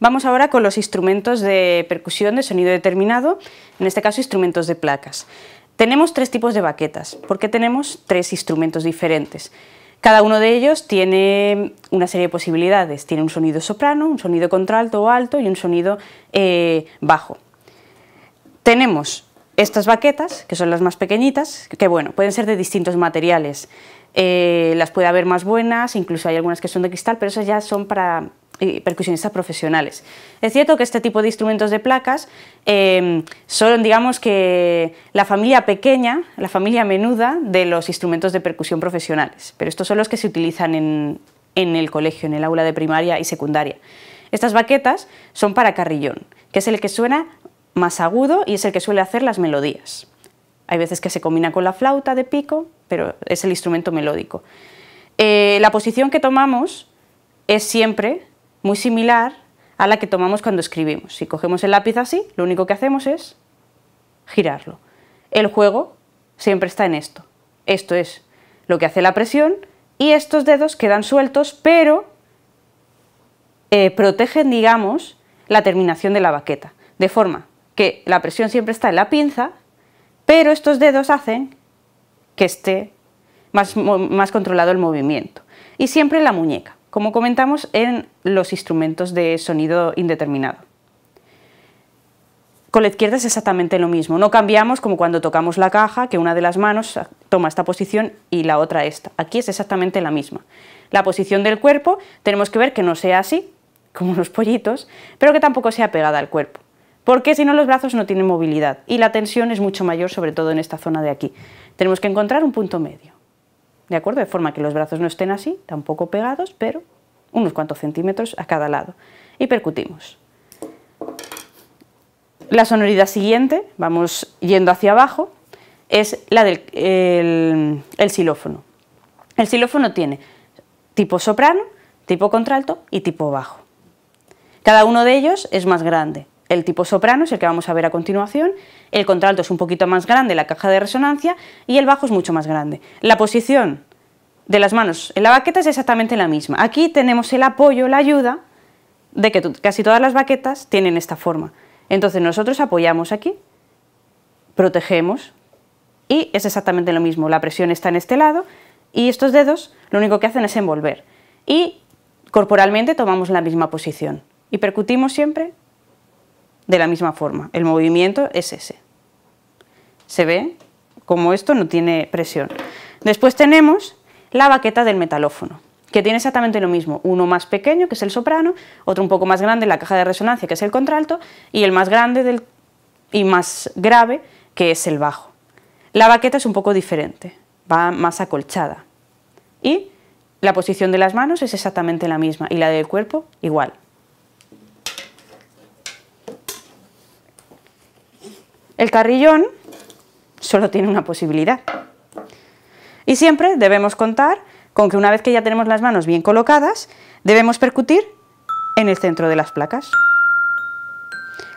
Vamos ahora con los instrumentos de percusión de sonido determinado, en este caso instrumentos de placas. Tenemos tres tipos de baquetas, porque tenemos tres instrumentos diferentes. Cada uno de ellos tiene una serie de posibilidades. Tiene un sonido soprano, un sonido contralto o alto y un sonido eh, bajo. Tenemos estas baquetas, que son las más pequeñitas, que bueno, pueden ser de distintos materiales. Eh, las puede haber más buenas, incluso hay algunas que son de cristal, pero esas ya son para y percusionistas profesionales. Es cierto que este tipo de instrumentos de placas em, son, digamos que, la familia pequeña, la familia menuda de los instrumentos de percusión profesionales, pero estos son los que se utilizan en, el colegio, en el aula de primaria y secundaria. Estas baquetas son para carrillón, que es el que suena más agudo y es el que suele hacer las melodías. Hay veces que se combina con la flauta de pico, pero es el instrumento melódico. Eh, la posición que tomamos es siempre muy similar a la que tomamos cuando escribimos. Si cogemos el lápiz así, lo único que hacemos es girarlo. El juego siempre está en esto. Esto es lo que hace la presión y estos dedos quedan sueltos, pero eh, protegen, digamos, la terminación de la baqueta. De forma que la presión siempre está en la pinza, pero estos dedos hacen que esté más, más controlado el movimiento. Y siempre en la muñeca como comentamos en los instrumentos de sonido indeterminado. Con la izquierda es exactamente lo mismo, no cambiamos como cuando tocamos la caja, que una de las manos toma esta posición y la otra esta. Aquí es exactamente la misma. La posición del cuerpo tenemos que ver que no sea así, como los pollitos, pero que tampoco sea pegada al cuerpo, porque si no los brazos no tienen movilidad y la tensión es mucho mayor, sobre todo en esta zona de aquí. Tenemos que encontrar un punto medio. ¿de acuerdo? De forma que los brazos no estén así, tampoco pegados, pero unos cuantos centímetros a cada lado. Y percutimos. La sonoridad siguiente, vamos yendo hacia abajo, es la del el, el xilófono. El xilófono tiene tipo soprano, tipo contralto y tipo bajo. Cada uno de ellos es más grande. El tipo soprano es el que vamos a ver a continuación, el contralto es un poquito más grande, la caja de resonancia, y el bajo es mucho más grande. La posición de las manos en la baqueta es exactamente la misma. Aquí tenemos el apoyo, la ayuda, de que casi todas las baquetas tienen esta forma. Entonces nosotros apoyamos aquí, protegemos, y es exactamente lo mismo. La presión está en este lado, y estos dedos lo único que hacen es envolver. Y corporalmente tomamos la misma posición y percutimos siempre de la misma forma. El movimiento es ese. Se ve como esto no tiene presión. Después tenemos la baqueta del metalófono, que tiene exactamente lo mismo, uno más pequeño, que es el soprano, otro un poco más grande, la caja de resonancia, que es el contralto, y el más grande del, y más grave, que es el bajo. La baqueta es un poco diferente, va más acolchada. Y la posición de las manos es exactamente la misma, y la del cuerpo igual. El carrillón solo tiene una posibilidad. Y siempre debemos contar con que una vez que ya tenemos las manos bien colocadas, debemos percutir en el centro de las placas.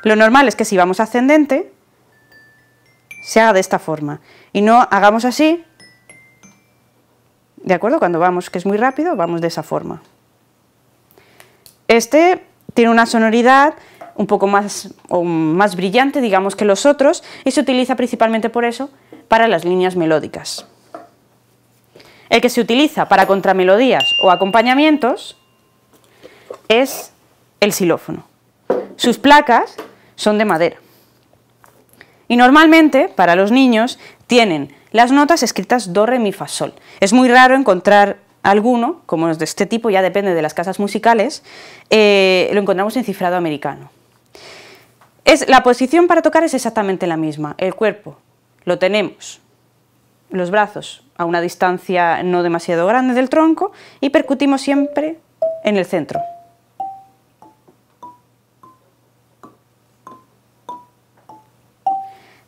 Lo normal es que si vamos ascendente, se haga de esta forma y no hagamos así, ¿de acuerdo? Cuando vamos, que es muy rápido, vamos de esa forma. Este tiene una sonoridad un poco más, más brillante, digamos, que los otros, y se utiliza principalmente por eso para las líneas melódicas. El que se utiliza para contramelodías o acompañamientos es el xilófono. Sus placas son de madera. Y normalmente, para los niños, tienen las notas escritas do, re, mi, fa, sol. Es muy raro encontrar alguno, como es de este tipo, ya depende de las casas musicales, eh, lo encontramos en cifrado americano. Es, la posición para tocar es exactamente la misma. El cuerpo lo tenemos, los brazos a una distancia no demasiado grande del tronco y percutimos siempre en el centro.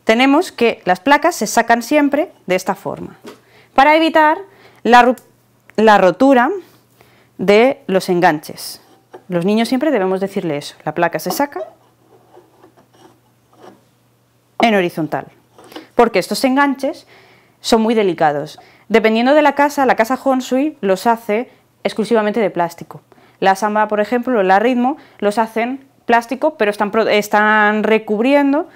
Tenemos que las placas se sacan siempre de esta forma, para evitar la, la rotura de los enganches. Los niños siempre debemos decirle eso, la placa se saca en horizontal, porque estos enganches son muy delicados. Dependiendo de la casa, la casa Honsui los hace exclusivamente de plástico. La Samba, por ejemplo, la Ritmo, los hacen plástico, pero están, están recubriendo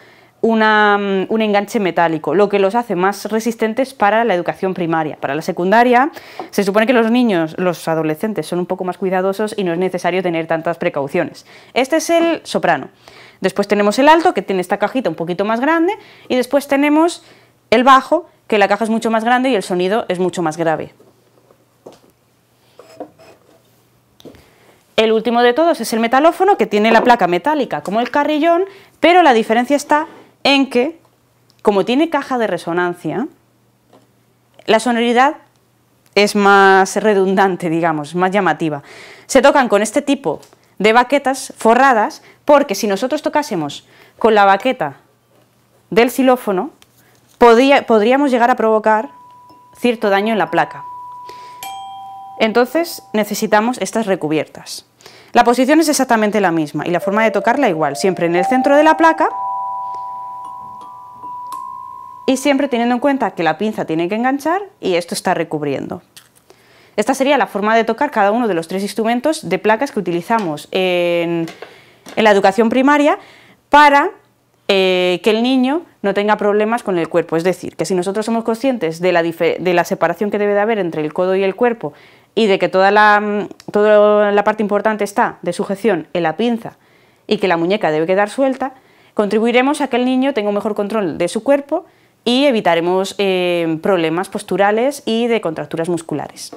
mm, un enganche metálico, lo que los hace más resistentes para la educación primaria. Para la secundaria, se supone que los niños, los adolescentes, son un poco más cuidadosos y no es necesario tener tantas precauciones. Este es el soprano. Después tenemos el alto, que tiene esta cajita un poquito más grande, y después tenemos el bajo, que la caja es mucho más grande y el sonido es mucho más grave. El último de todos es el metalófono, que tiene la placa metálica como el carrillón, pero la diferencia está en que, como tiene caja de resonancia, la sonoridad es más redundante, digamos, más llamativa. Se tocan con este tipo de baquetas forradas, porque si nosotros tocásemos con la baqueta del xilófono, podríamos llegar a provocar cierto daño en la placa. Entonces necesitamos estas recubiertas. La posición es exactamente la misma y la forma de tocarla igual, siempre en el centro de la placa y siempre teniendo en cuenta que la pinza tiene que enganchar y esto está recubriendo. Esta sería la forma de tocar cada uno de los tres instrumentos de placas que utilizamos en, la educación primaria para eh, que el niño no tenga problemas con el cuerpo. Es decir, que si nosotros somos conscientes de la, separación que debe de haber entre el codo y el cuerpo y de que toda la, mm, toda la parte importante está de sujeción en la pinza y que la muñeca debe quedar suelta, contribuiremos a que el niño tenga un mejor control de su cuerpo y evitaremos eh, problemas posturales y de contracturas musculares.